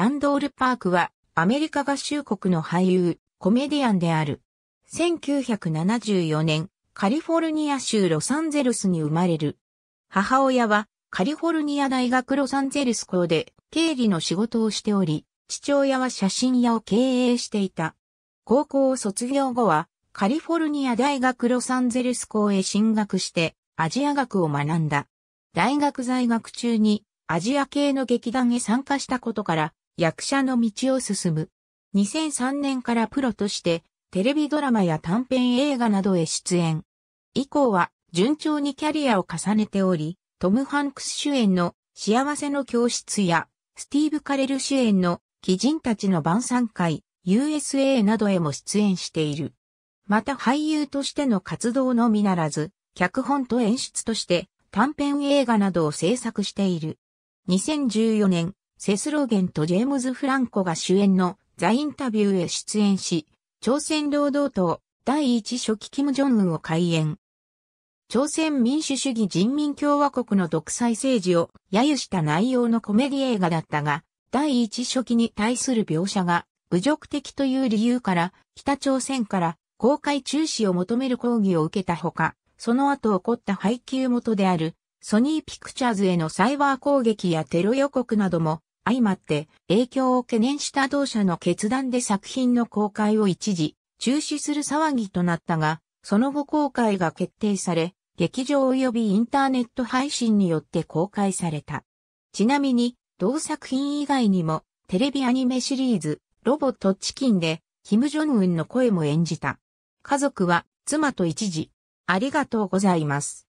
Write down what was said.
ランドール・パークはアメリカ合衆国の俳優、コメディアンである。1974年、カリフォルニア州ロサンゼルスに生まれる。母親はカリフォルニア大学ロサンゼルス校で経理の仕事をしており、父親は写真屋を経営していた。高校を卒業後はカリフォルニア大学ロサンゼルス校へ進学してアジア学を学んだ。大学在学中にアジア系の劇団へ参加したことから役者の道を進む。2003年からプロとしてテレビドラマや短編映画などへ出演。以降は順調にキャリアを重ねており、トム・ハンクス主演の幸せの教室やスティーブ・カレル主演の鬼人たちの晩餐会、USA などへも出演している。また俳優としての活動のみならず、脚本と演出として短編映画などを制作している。2014年、セスロゲンとジェームズ・フランコが主演のザ・インタビューへ出演し、朝鮮労働党第一書記キム・ジョンウンを開演。朝鮮民主主義人民共和国の独裁政治を揶揄した内容のコメディ映画だったが、第一書記に対する描写が侮辱的という理由から北朝鮮から公開中止を求める抗議を受けたほか、その後起こった配給元であるソニーピクチャーズへのサイバー攻撃やテロ予告なども相まって影響を懸念した同社の決断で作品の公開を一時中止する騒ぎとなったが、その後公開が決定され、劇場及びインターネット配信によって公開された。ちなみに、同作品以外にも、テレビアニメシリーズ、ロボットチキンで、キム・ジョンウンの声も演じた。家族は、妻と一時、ありがとうございます。